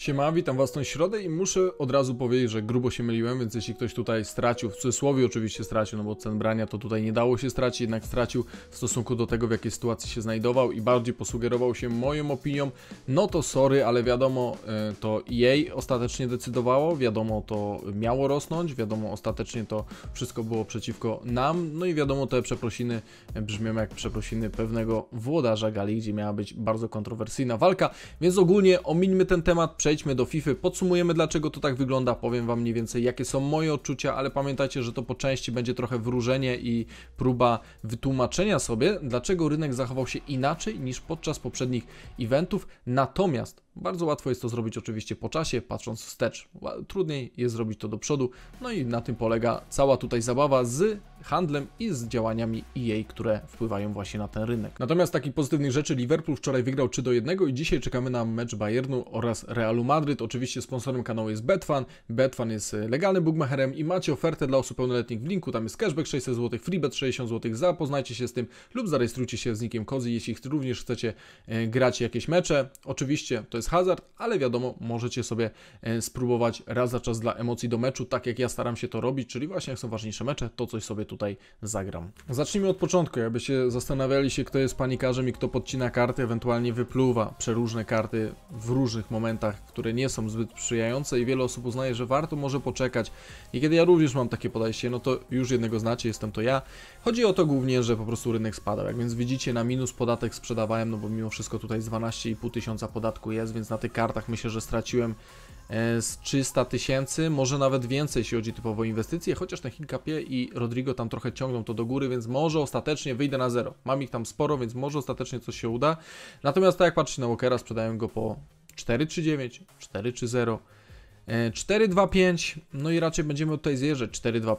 Siema, witam Was tą środę i muszę od razu powiedzieć, że grubo się myliłem, więc jeśli ktoś tutaj stracił, w cudzysłowie oczywiście stracił, no bo cen brania to tutaj nie dało się stracić, jednak stracił w stosunku do tego, w jakiej sytuacji się znajdował i bardziej posługerował się moją opinią, no to sorry, ale wiadomo, e, to jej ostatecznie decydowało, wiadomo, to miało rosnąć, wiadomo, ostatecznie to wszystko było przeciwko nam, no i wiadomo, te przeprosiny brzmią jak przeprosiny pewnego włodarza gali, gdzie miała być bardzo kontrowersyjna walka, więc ogólnie omińmy ten temat, przejdźmy do FIFA, y, podsumujemy dlaczego to tak wygląda, powiem Wam mniej więcej jakie są moje odczucia, ale pamiętajcie, że to po części będzie trochę wróżenie i próba wytłumaczenia sobie, dlaczego rynek zachował się inaczej niż podczas poprzednich eventów, natomiast bardzo łatwo jest to zrobić oczywiście po czasie, patrząc wstecz. Trudniej jest zrobić to do przodu. No i na tym polega cała tutaj zabawa z handlem i z działaniami EA, które wpływają właśnie na ten rynek. Natomiast takich pozytywnych rzeczy Liverpool wczoraj wygrał 3 do 1 i dzisiaj czekamy na mecz Bayernu oraz Realu Madryt. Oczywiście sponsorem kanału jest Betfan. Betfan jest e, legalnym bookmacherem i macie ofertę dla osób pełnoletnich w linku. Tam jest cashback 600 zł, freebet 60 zł. Zapoznajcie się z tym lub zarejestrujcie się z nikiem Kozy, jeśli również chcecie e, grać jakieś mecze. Oczywiście to jest hazard, ale wiadomo, możecie sobie e, spróbować raz za czas dla emocji do meczu, tak jak ja staram się to robić, czyli właśnie jak są ważniejsze mecze, to coś sobie tutaj zagram. Zacznijmy od początku, jakbyście zastanawiali się, kto jest panikarzem i kto podcina karty, ewentualnie wypluwa przeróżne karty w różnych momentach, które nie są zbyt sprzyjające i wiele osób uznaje, że warto może poczekać. I kiedy ja również mam takie podejście, no to już jednego znacie, jestem to ja. Chodzi o to głównie, że po prostu rynek spadał. Jak więc widzicie, na minus podatek sprzedawałem, no bo mimo wszystko tutaj 12,5 tysiąca podatku jest więc na tych kartach myślę, że straciłem e, z 300 tysięcy, może nawet więcej, jeśli chodzi typowo o inwestycje, chociaż ten Hinkapie i Rodrigo tam trochę ciągną to do góry, więc może ostatecznie wyjdę na zero. Mam ich tam sporo, więc może ostatecznie coś się uda. Natomiast tak jak patrzycie na Walkera, sprzedaję go po 4,39, 4,30, 4-2-5, e, no i raczej będziemy tutaj zjeżdżać 4-2-5,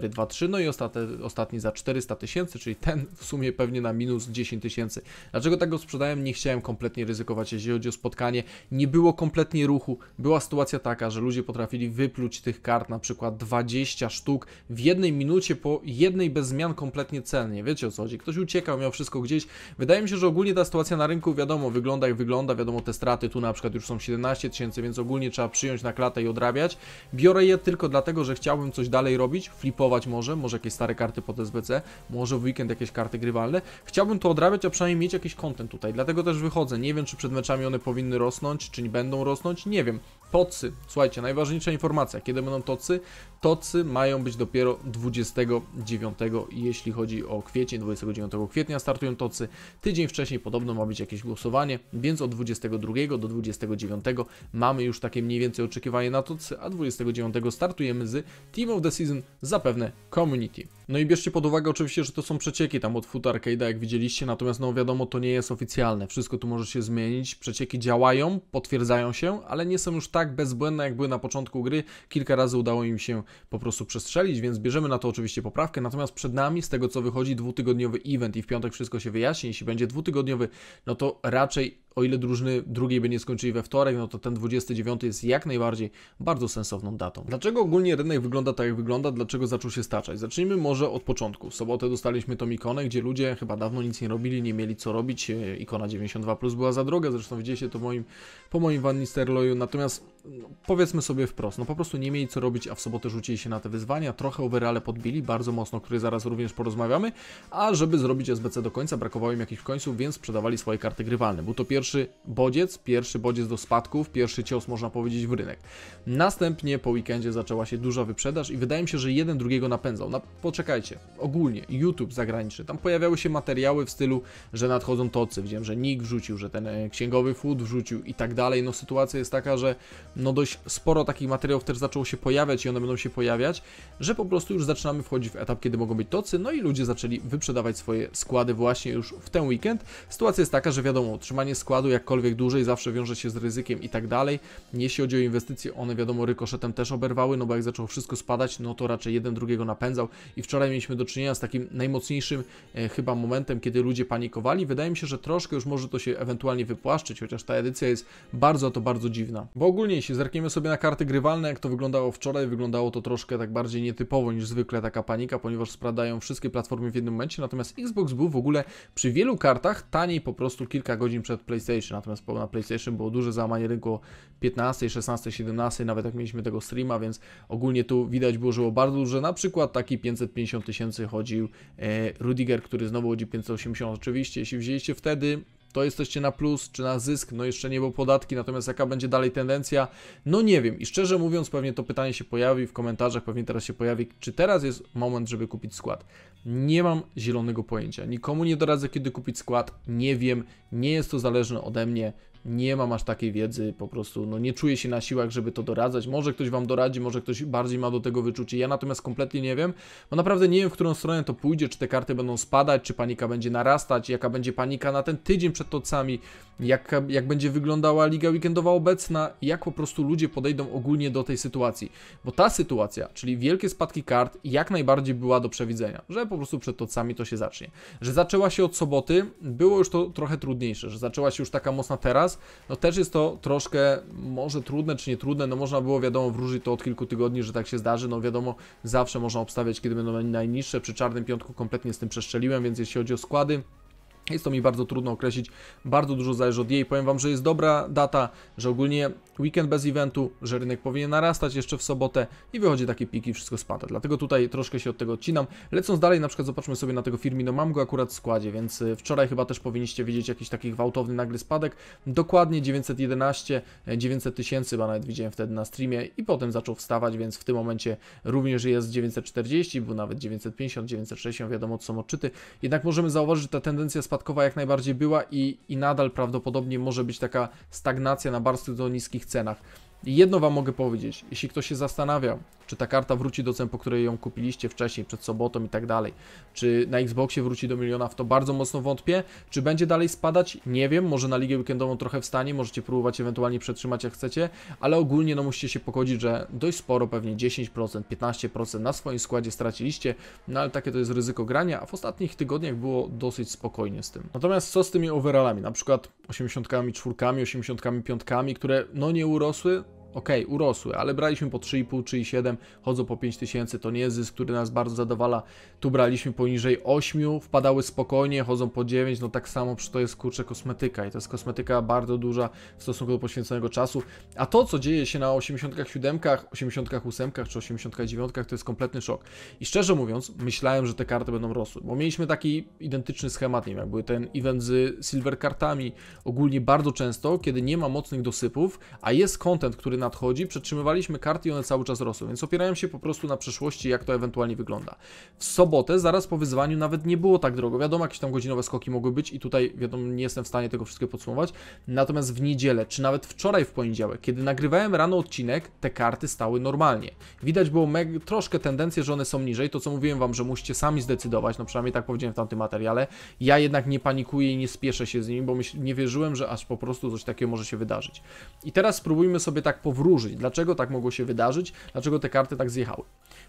4-2-3, no i ostatni, ostatni za 400 tysięcy, czyli ten w sumie pewnie na minus 10 tysięcy. Dlaczego tak go sprzedałem? Nie chciałem kompletnie ryzykować, jeśli chodzi o spotkanie. Nie było kompletnie ruchu. Była sytuacja taka, że ludzie potrafili wypluć tych kart na przykład 20 sztuk w jednej minucie po jednej bez zmian kompletnie celnie. Wiecie o co chodzi? Ktoś uciekał, miał wszystko gdzieś. Wydaje mi się, że ogólnie ta sytuacja na rynku, wiadomo, wygląda jak wygląda, wiadomo te straty, tu na przykład już są 17 tysięcy, więc ogólnie trzeba przyjąć na klatę i odrabiać. Biorę je tylko dlatego, że chciałbym coś dalej robić, flipować może, może jakieś stare karty pod SBC, może w weekend jakieś karty grywalne. Chciałbym to odrabiać, a przynajmniej mieć jakiś kontent tutaj, dlatego też wychodzę. Nie wiem, czy przed meczami one powinny rosnąć, czy nie będą rosnąć, nie wiem. Tocy, słuchajcie, najważniejsza informacja, kiedy będą tocy? Tocy mają być dopiero 29, jeśli chodzi o kwiecień, 29 kwietnia startują tocy. Tydzień wcześniej podobno ma być jakieś głosowanie, więc od 22 do 29 mamy już takie mniej więcej oczekiwania na to, a 29 startujemy z Team of the Season, zapewne Community. No i bierzcie pod uwagę oczywiście, że to są przecieki tam od Foot Arcade'a, jak widzieliście, natomiast no wiadomo, to nie jest oficjalne. Wszystko tu może się zmienić, przecieki działają, potwierdzają się, ale nie są już tak bezbłędne, jak były na początku gry. Kilka razy udało im się po prostu przestrzelić, więc bierzemy na to oczywiście poprawkę. Natomiast przed nami, z tego co wychodzi, dwutygodniowy event i w piątek wszystko się wyjaśni. Jeśli będzie dwutygodniowy, no to raczej o ile drużyny drugiej by nie skończyli we wtorek, no to ten 29 jest jak najbardziej bardzo sensowną datą. Dlaczego ogólnie rynek wygląda tak, jak wygląda? Dlaczego zaczął się staczać? Zacznijmy może od początku. W sobotę dostaliśmy tą ikonę, gdzie ludzie chyba dawno nic nie robili, nie mieli co robić. E, ikona 92 plus była za droga, zresztą widzieliście to moim, po moim Van Nistelrooyu. Natomiast no, powiedzmy sobie wprost, no po prostu nie mieli co robić, a w sobotę rzucili się na te wyzwania, trochę overale podbili, bardzo mocno, o których zaraz również porozmawiamy, a żeby zrobić SBC do końca, brakowało im jakichś końców, więc sprzedawali swoje karty grywalne. Był to pierwszy bodziec, pierwszy bodziec do spadków, pierwszy cios, można powiedzieć, w rynek. Następnie po weekendzie zaczęła się duża wyprzedaż i wydaje mi się, że jeden drugiego napędzał. Na, poczekajcie, ogólnie, YouTube zagraniczny, tam pojawiały się materiały w stylu, że nadchodzą tocy, widziałem, że Nick wrzucił, że ten e, księgowy food wrzucił i tak dalej. No sytuacja jest taka, że no dość sporo takich materiałów też zaczęło się pojawiać i one będą się pojawiać, że po prostu już zaczynamy wchodzić w etap, kiedy mogą być tocy, no i ludzie zaczęli wyprzedawać swoje składy właśnie już w ten weekend. Sytuacja jest taka, że wiadomo, utrzymanie składu jakkolwiek dłużej zawsze wiąże się z ryzykiem i tak dalej. Jeśli chodzi o inwestycje, one wiadomo rykoszetem też oberwały, no bo jak zaczęło wszystko spadać, no to raczej jeden drugiego napędzał i wczoraj mieliśmy do czynienia z takim najmocniejszym e, chyba momentem, kiedy ludzie panikowali. Wydaje mi się, że troszkę już może to się ewentualnie wypłaszczyć, chociaż ta edycja jest bardzo, to bardzo dziwna. Bo ogólnie jeśli zerkniemy sobie na karty grywalne, jak to wyglądało wczoraj, wyglądało to troszkę tak bardziej nietypowo niż zwykle taka panika, ponieważ sprawdzają wszystkie platformy w jednym momencie, natomiast Xbox był w ogóle przy wielu kartach taniej po prostu kilka godzin przed PlayStation, natomiast na PlayStation było duże załamanie rynku 15, 16, 17, nawet jak mieliśmy tego streama, więc ogólnie tu widać było, że było bardzo duże, na przykład taki 550 tysięcy chodził e, Rudiger, który znowu chodzi 580, oczywiście jeśli wzięliście wtedy to jesteście na plus czy na zysk, no jeszcze nie było podatki, natomiast jaka będzie dalej tendencja, no nie wiem. I szczerze mówiąc, pewnie to pytanie się pojawi w komentarzach, pewnie teraz się pojawi, czy teraz jest moment, żeby kupić skład. Nie mam zielonego pojęcia, nikomu nie doradzę, kiedy kupić skład, nie wiem, nie jest to zależne ode mnie, nie mam aż takiej wiedzy, po prostu no, nie czuję się na siłach, żeby to doradzać. Może ktoś wam doradzi, może ktoś bardziej ma do tego wyczucie. Ja natomiast kompletnie nie wiem, bo naprawdę nie wiem, w którą stronę to pójdzie, czy te karty będą spadać, czy panika będzie narastać, jaka będzie panika na ten tydzień przed tocami, jak, jak będzie wyglądała liga weekendowa obecna, jak po prostu ludzie podejdą ogólnie do tej sytuacji. Bo ta sytuacja, czyli wielkie spadki kart, jak najbardziej była do przewidzenia, że po prostu przed tocami to się zacznie. Że zaczęła się od soboty, było już to trochę trudniejsze, że zaczęła się już taka mocna teraz, czas. No też jest to troszkę może trudne czy nie trudne, no można było wiadomo wróżyć to od kilku tygodni, że tak się zdarzy, no wiadomo zawsze można obstawiać kiedy będą najniższe, przy czarnym piątku kompletnie z tym przeszczeliłem, więc jeśli chodzi o składy, jest to mi bardzo trudno określić, bardzo dużo zależy od jej. Powiem Wam, że jest dobra data, że ogólnie weekend bez eventu, że rynek powinien narastać jeszcze w sobotę i wychodzi takie piki, wszystko spada. Dlatego tutaj troszkę się od tego odcinam. Lecąc dalej, na przykład zobaczmy sobie na tego Firmino, mam go akurat w składzie, więc y, wczoraj chyba też powinniście widzieć jakiś taki gwałtowny nagry spadek. Dokładnie 911, 900 e, tysięcy, bo nawet widziałem wtedy na streamie i potem zaczął wstawać, więc w tym momencie również jest 940, bo nawet 950, 960, wiadomo co są odczyty. Jednak możemy zauważyć, że ta tendencja spadkowa spadkowa jak najbardziej była i, i nadal prawdopodobnie może być taka stagnacja na bardzo niskich cenach. Jedno wam mogę powiedzieć, jeśli ktoś się zastanawia, czy ta karta wróci do cen, po której ją kupiliście wcześniej, przed sobotą i tak dalej, czy na Xboxie wróci do miliona, w to bardzo mocno wątpię. Czy będzie dalej spadać? Nie wiem, może na ligę weekendową trochę wstanie, możecie próbować ewentualnie przetrzymać jak chcecie, ale ogólnie no musicie się pogodzić, że dość sporo, pewnie 10%, 15% na swoim składzie straciliście, no ale takie to jest ryzyko grania, a w ostatnich tygodniach było dosyć spokojnie z tym. Natomiast co z tymi overallami, na przykład 84, kami 4 kami które no nie urosły, ok, urosły, ale braliśmy po 3,5, 3,7, chodzą po 5 tysięcy, to nie jest zysk, który nas bardzo zadowala. Tu braliśmy poniżej 8, wpadały spokojnie, chodzą po 9, no tak samo, przy to jest kurczę kosmetyka i to jest kosmetyka bardzo duża w stosunku do poświęconego czasu. A to, co dzieje się na 87, 88 czy 89, to jest kompletny szok. I szczerze mówiąc, myślałem, że te karty będą rosły, bo mieliśmy taki identyczny schemat, nie wiem, jak były ten event z silver kartami, ogólnie bardzo często, kiedy nie ma mocnych dosypów, a jest content, który nadchodzi, przetrzymywaliśmy karty i one cały czas rosły, więc opierałem się po prostu na przeszłości, jak to ewentualnie wygląda. W sobotę, zaraz po wyzwaniu, nawet nie było tak drogo. Wiadomo, jakieś tam godzinowe skoki mogły być i tutaj, wiadomo, nie jestem w stanie tego wszystkiego podsumować. Natomiast w niedzielę, czy nawet wczoraj w poniedziałek, kiedy nagrywałem rano odcinek, te karty stały normalnie. Widać było troszkę tendencję, że one są niżej, to co mówiłem Wam, że musicie sami zdecydować, no przynajmniej tak powiedziałem w tamtym materiale. Ja jednak nie panikuję i nie spieszę się z nimi, bo nie wierzyłem, że aż po prostu coś takiego może się wydarzyć. I teraz spróbujmy sobie tak po powróżyć, dlaczego tak mogło się wydarzyć, dlaczego te karty tak zjechały.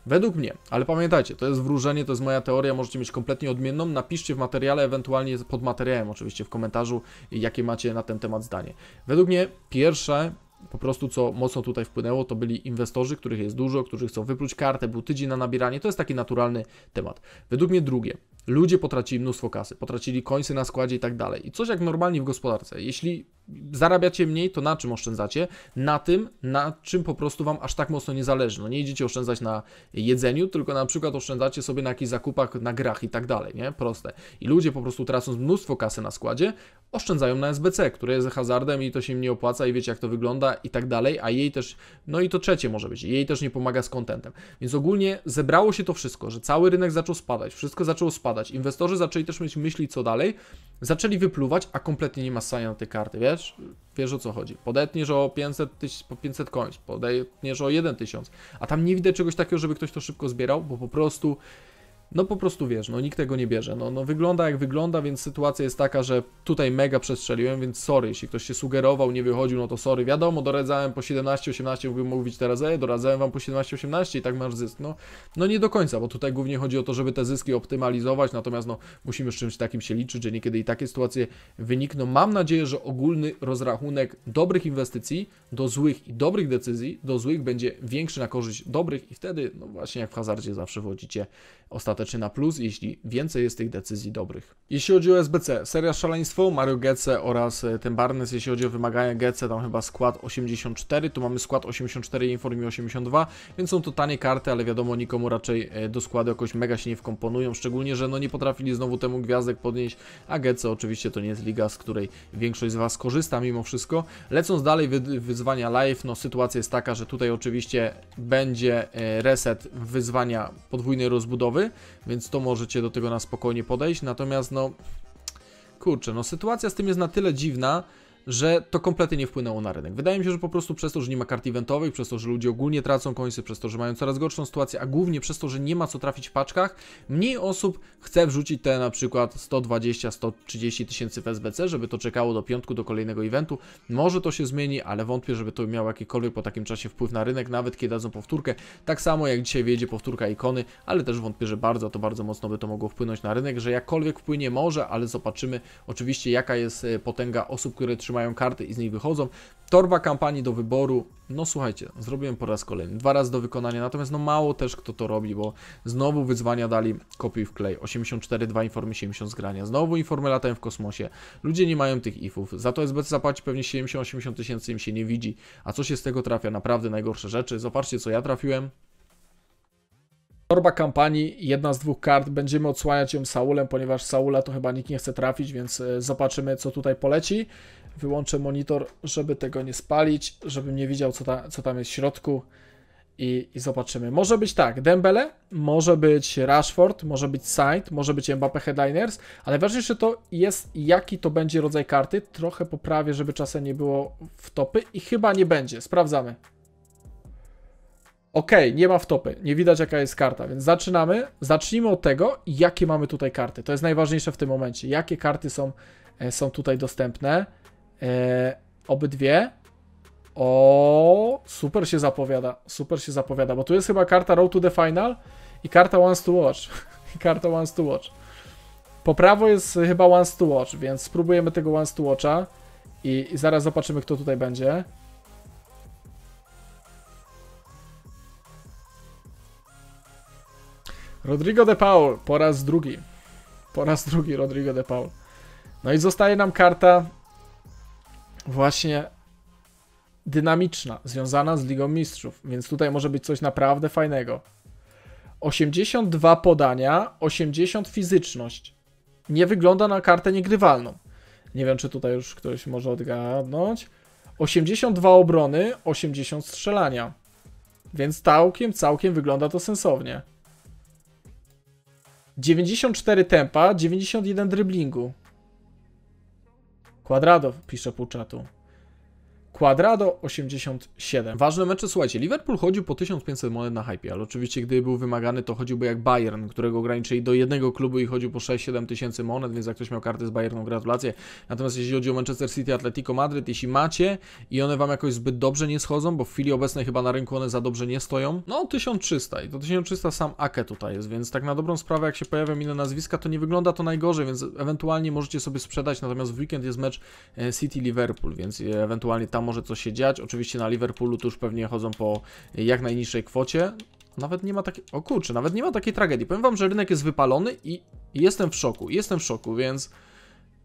Według mnie, ale pamiętajcie, to jest wróżenie, to jest moja teoria, możecie mieć kompletnie odmienną. Napiszcie w materiale, ewentualnie pod materiałem, oczywiście w komentarzu, jakie macie na ten temat zdanie. Według mnie pierwsze po prostu co mocno tutaj wpłynęło, to byli inwestorzy, których jest dużo, którzy chcą wypluć kartę, był tydzień na nabieranie, to jest taki naturalny temat. Według mnie drugie, Ludzie potracili mnóstwo kasy, potracili końce na składzie i tak dalej. I coś jak normalnie w gospodarce. Jeśli zarabiacie mniej, to na czym oszczędzacie? Na tym, na czym po prostu wam aż tak mocno nie zależy. No nie idziecie oszczędzać na jedzeniu, tylko na przykład oszczędzacie sobie na jakichś zakupach, na grach i tak dalej, nie? Proste. I ludzie po prostu tracąc mnóstwo kasy na składzie, oszczędzają na SBC, które jest hazardem i to się im nie opłaca i wiecie jak to wygląda i tak dalej, a jej też, no i to trzecie może być, jej też nie pomaga z kontentem. Więc ogólnie zebrało się to wszystko, że cały rynek zaczął spadać, wszystko zaczęło spadać, spadać. Inwestorzy zaczęli też mieć myśli co dalej, zaczęli wypluwać, a kompletnie nie ma sania na te karty, wiesz? Wiesz o co chodzi. Podetniesz o 500, po 500 końc, podetniesz o 1000, a tam nie widać czegoś takiego, żeby ktoś to szybko zbierał, bo po prostu no po prostu wiesz, no nikt tego nie bierze. No, no wygląda jak wygląda, więc sytuacja jest taka, że tutaj mega przestrzeliłem, więc sorry, jeśli ktoś się sugerował, nie wychodził, no to sorry. Wiadomo, doradzałem po 17-18, mógłbym mówić teraz, e, doradzałem wam po 17-18 i tak masz zysk. No, no nie do końca, bo tutaj głównie chodzi o to, żeby te zyski optymalizować, natomiast no musimy z czymś takim się liczyć, że niekiedy i takie sytuacje wynikną. No, mam nadzieję, że ogólny rozrachunek dobrych inwestycji do złych i dobrych decyzji do złych będzie większy na korzyść dobrych i wtedy, no właśnie jak w hazardzie zawsze wchodzicie ostatecznie czy na plus, jeśli więcej jest tych decyzji dobrych. Jeśli chodzi o SBC, seria szaleństwo, Mario Gece oraz e, ten Barnes, jeśli chodzi o wymagania Gece, tam chyba skład 84, tu mamy skład 84 i Informi 82, więc są to tanie karty, ale wiadomo, nikomu raczej e, do składu jakoś mega się nie wkomponują, szczególnie, że no nie potrafili znowu temu gwiazdek podnieść, a Gece oczywiście to nie jest liga, z której większość z Was korzysta mimo wszystko. Lecąc dalej, wy wyzwania live, no sytuacja jest taka, że tutaj oczywiście będzie e, reset wyzwania podwójnej rozbudowy, więc to możecie do tego na spokojnie podejść. Natomiast no, kurczę, no sytuacja z tym jest na tyle dziwna, że to kompletnie nie wpłynęło na rynek. Wydaje mi się, że po prostu przez to, że nie ma kart eventowych, przez to, że ludzie ogólnie tracą końce, przez to, że mają coraz gorszą sytuację, a głównie przez to, że nie ma co trafić w paczkach, mniej osób chce wrzucić te na przykład 120-130 tysięcy w SBC, żeby to czekało do piątku, do kolejnego eventu. Może to się zmieni, ale wątpię, żeby to miało jakikolwiek po takim czasie wpływ na rynek, nawet kiedy dadzą powtórkę. Tak samo jak dzisiaj wyjdzie powtórka ikony, ale też wątpię, że bardzo, to bardzo mocno by to mogło wpłynąć na rynek, że jakkolwiek wpłynie może, ale zobaczymy oczywiście jaka jest e, potęga osób, które trzymają trzymają karty i z niej wychodzą. Torba kampanii do wyboru, no słuchajcie, zrobiłem po raz kolejny, dwa razy do wykonania, natomiast no mało też kto to robi, bo znowu wyzwania dali kopiuj w klej, 84, 2 informy, 70 zgrania, znowu informy latają w kosmosie, ludzie nie mają tych ifów, za to SBC zapłaci pewnie 70-80 tysięcy, im się nie widzi, a co się z tego trafia, naprawdę najgorsze rzeczy, zobaczcie co ja trafiłem, Torba kampanii, jedna z dwóch kart, będziemy odsłaniać ją Saulem, ponieważ Saula to chyba nikt nie chce trafić, więc e, zobaczymy co tutaj poleci wyłączę monitor, żeby tego nie spalić, żebym nie widział, co, ta, co tam jest w środku. I, I, zobaczymy. Może być tak, Dembele, może być Rashford, może być Saint, może być Mbappe Headliners, ale ważniejsze to jest, jaki to będzie rodzaj karty. Trochę poprawię, żeby czasem nie było wtopy i chyba nie będzie. Sprawdzamy. Ok, nie ma wtopy, nie widać jaka jest karta, więc zaczynamy. Zacznijmy od tego, jakie mamy tutaj karty. To jest najważniejsze w tym momencie. Jakie karty są, e, są tutaj dostępne. E, obydwie. O, super się zapowiada, super się zapowiada, bo tu jest chyba karta Road to the Final i karta Once to Watch. I karta Once to Watch. Po prawo jest chyba Once to Watch, więc spróbujemy tego Once to Watcha i, i zaraz zobaczymy, kto tutaj będzie. Rodrigo de Paul po raz drugi. Po raz drugi Rodrigo de Paul. No i zostaje nam karta właśnie dynamiczna, związana z Ligą Mistrzów, więc tutaj może być coś naprawdę fajnego. 82 podania, 80 fizyczność. Nie wygląda na kartę niegrywalną. Nie wiem, czy tutaj już ktoś może odgadnąć. 82 obrony, 80 strzelania. Więc całkiem, całkiem wygląda to sensownie. 94 tempa, 91 dryblingu. Kwadratów, pisze pół czatu. Quadrado 87. Ważne mecze, słuchajcie, Liverpool chodził po 1500 monet na hype, ale oczywiście gdy był wymagany, to chodziłby jak Bayern, którego ograniczyli do jednego klubu i chodził po 6-7 tysięcy monet, więc jak ktoś miał kartę z Bayerną, gratulacje. Natomiast jeśli chodzi o Manchester City, Atletico Madryt, jeśli macie i one Wam jakoś zbyt dobrze nie schodzą, bo w chwili obecnej chyba na rynku one za dobrze nie stoją, no 1300 i to 1300 sam Ake tutaj jest, więc tak na dobrą sprawę, jak się pojawią inne nazwiska, to nie wygląda to najgorzej, więc ewentualnie możecie sobie sprzedać, natomiast w weekend jest mecz e, City-Liverpool, więc e, ewentualnie tam może coś się dziać. Oczywiście na Liverpoolu to już pewnie chodzą po jak najniższej kwocie. Nawet nie ma takiej, o kurczę, nawet nie ma takiej tragedii. Powiem wam, że rynek jest wypalony i jestem w szoku, jestem w szoku, więc...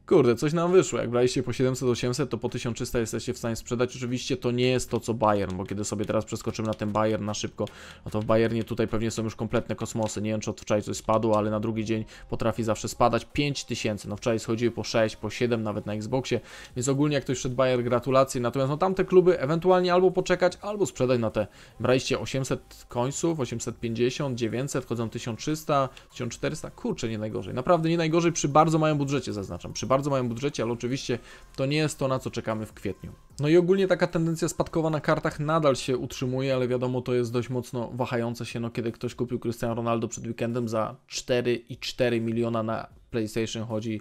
Kurde, coś nam wyszło. Jak braliście po 700-800, to po 1300 jesteście w stanie sprzedać. Oczywiście to nie jest to, co Bayern, bo kiedy sobie teraz przeskoczymy na ten Bayern na szybko, no to w Bayernie tutaj pewnie są już kompletne kosmosy. Nie wiem, czy od wczoraj coś spadło, ale na drugi dzień potrafi zawsze spadać. 5000, no wczoraj schodziły po 6, po 7 nawet na Xboxie, więc ogólnie jak ktoś szedł Bayern, gratulacje. Natomiast no tamte kluby ewentualnie albo poczekać, albo sprzedać na te. Braliście 800 końców, 850, 900, chodzą 1300, 1400, kurczę, nie najgorzej. Naprawdę nie najgorzej przy bardzo małym budżecie, zaznaczam. Przy bardzo bardzo małym budżecie, ale oczywiście to nie jest to, na co czekamy w kwietniu. No i ogólnie taka tendencja spadkowa na kartach nadal się utrzymuje, ale wiadomo, to jest dość mocno wahające się, no kiedy ktoś kupił Cristiano Ronaldo przed weekendem za 4,4 miliona na PlayStation chodzi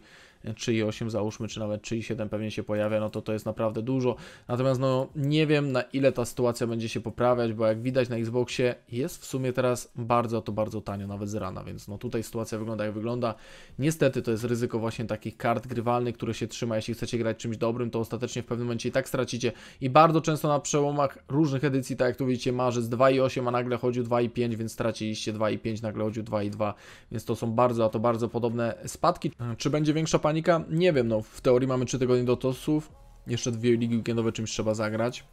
czy i 8 załóżmy, czy nawet czy i 7 pewnie się pojawia, no to to jest naprawdę dużo. Natomiast no nie wiem na ile ta sytuacja będzie się poprawiać, bo jak widać na Xboxie jest w sumie teraz bardzo to bardzo tanio, nawet z rana, więc no tutaj sytuacja wygląda jak wygląda. Niestety to jest ryzyko właśnie takich kart grywalnych, które się trzyma, jeśli chcecie grać czymś dobrym, to ostatecznie w pewnym momencie i tak stracicie i bardzo często na przełomach różnych edycji, tak jak tu widzicie, marzec 2,8, a nagle chodził 2,5, więc straciliście 2,5, nagle chodził 2,2, więc to są bardzo, a to bardzo podobne spadki. Czy będzie większa panika? Nie wiem, no w teorii mamy 3 tygodnie do tosów, jeszcze dwie ligi weekendowe czymś trzeba zagrać.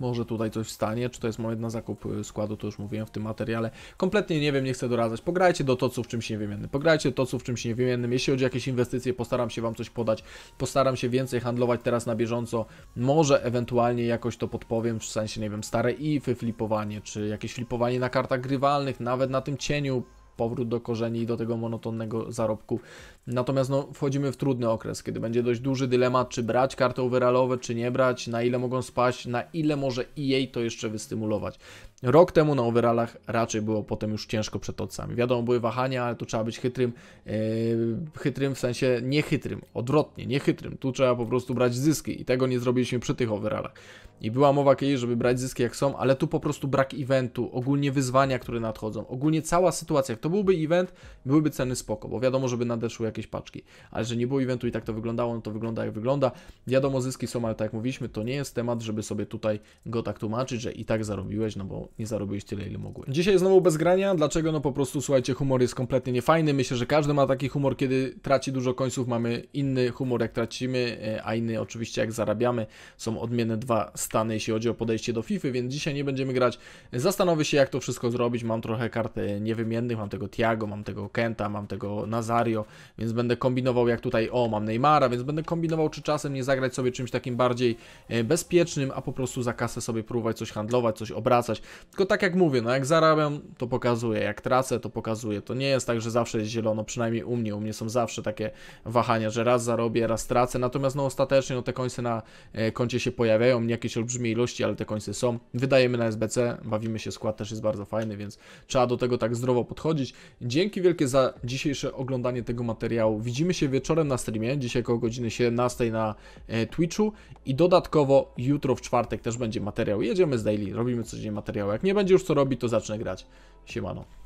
Może tutaj coś wstanie, czy to jest moment na zakup y, składu, to już mówiłem w tym materiale. Kompletnie nie wiem, nie chcę doradzać. Pograjcie do toców czymś niewymiennym. Pograjcie do toców czymś niewymiennym. Jeśli chodzi o jakieś inwestycje, postaram się Wam coś podać. Postaram się więcej handlować teraz na bieżąco. Może ewentualnie jakoś to podpowiem, w sensie, nie wiem, stare ify, flipowanie, czy jakieś flipowanie na kartach grywalnych, nawet na tym cieniu powrót do korzeni i do tego monotonnego zarobku. Natomiast no, wchodzimy w trudny okres, kiedy będzie dość duży dylemat, czy brać karty overallowe, czy nie brać, na ile mogą spaść, na ile może jej to jeszcze wystymulować. Rok temu na overallach raczej było potem już ciężko przed odcami. Wiadomo, były wahania, ale tu trzeba być chytrym, yy, chytrym w sensie niechytrym, odwrotnie, niechytrym. Tu trzeba po prostu brać zyski i tego nie zrobiliśmy przy tych overallach. I była mowa kiedyś, żeby brać zyski jak są, ale tu po prostu brak eventu, ogólnie wyzwania, które nadchodzą, ogólnie cała sytuacja. Jak to byłby event, byłyby ceny spoko, bo wiadomo, żeby nadeszły jakieś paczki. Ale że nie było eventu i tak to wyglądało, no to wygląda jak wygląda. Wiadomo, zyski są, ale tak jak mówiliśmy, to nie jest temat, żeby sobie tutaj go tak tłumaczyć, że i tak zarobiłeś, no bo nie zarobiłeś tyle, ile mogłeś. Dzisiaj znowu bez grania. Dlaczego? No po prostu, słuchajcie, humor jest kompletnie niefajny. Myślę, że każdy ma taki humor, kiedy traci dużo końców. Mamy inny humor, jak tracimy, e, a inny oczywiście, jak zarabiamy. Są odmienne dwa Stany, jeśli chodzi o podejście do FIFA, więc dzisiaj nie będziemy grać. Zastanowię się, jak to wszystko zrobić. Mam trochę karty e, niewymiennych, mam tego Tiago, mam tego Kenta, mam tego Nazario, więc będę kombinował, jak tutaj, o, mam Neymara, więc będę kombinował, czy czasem nie zagrać sobie czymś takim bardziej e, bezpiecznym, a po prostu za kasę sobie próbować coś handlować, coś obracać. Tylko tak jak mówię, no jak zarabiam, to pokazuję, jak tracę, to pokazuję. To nie jest tak, że zawsze jest zielono, przynajmniej u mnie. U mnie są zawsze takie wahania, że raz zarobię, raz tracę, natomiast no ostatecznie no, te końce na e, koncie się pojawiają, mnie jakieś olbrzymiej ilości, ale te końce są. Wydajemy na SBC, bawimy się, skład też jest bardzo fajny, więc trzeba do tego tak zdrowo podchodzić. Dzięki wielkie za dzisiejsze oglądanie tego materiału. Widzimy się wieczorem na streamie, dzisiaj około godziny 17 na e, Twitchu i dodatkowo jutro w czwartek też będzie materiał. Jedziemy z daily, robimy codziennie materiał. Jak nie będzie już co robić, to zacznę grać. Siemano.